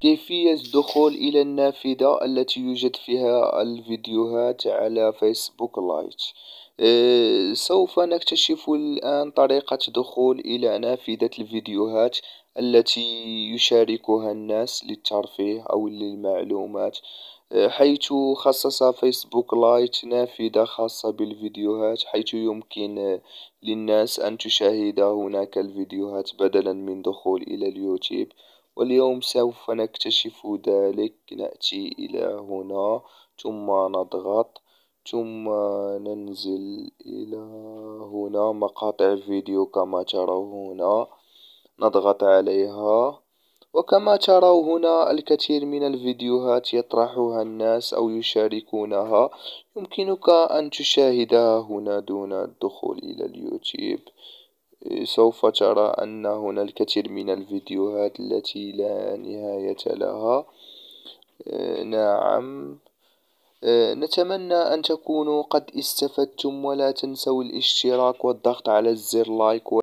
كيفية الدخول الى النافذة التي يوجد فيها الفيديوهات على فيسبوك لايت آه، سوف نكتشف الآن طريقة دخول الى نافذة الفيديوهات التي يشاركها الناس للترفيه او للمعلومات آه، حيث خصص فيسبوك لايت نافذة خاصة بالفيديوهات حيث يمكن للناس ان تشاهد هناك الفيديوهات بدلا من دخول الى اليوتيوب واليوم سوف نكتشف ذلك نأتي إلى هنا ثم نضغط ثم ننزل إلى هنا مقاطع فيديو كما ترون هنا نضغط عليها وكما تروا هنا الكثير من الفيديوهات يطرحها الناس أو يشاركونها يمكنك أن تشاهدها هنا دون الدخول إلى اليوتيوب سوف ترى أن هنا الكثير من الفيديوهات التي لا نهاية لها آه، نعم آه، نتمنى أن تكونوا قد استفدتم ولا تنسوا الاشتراك والضغط على الزر لايك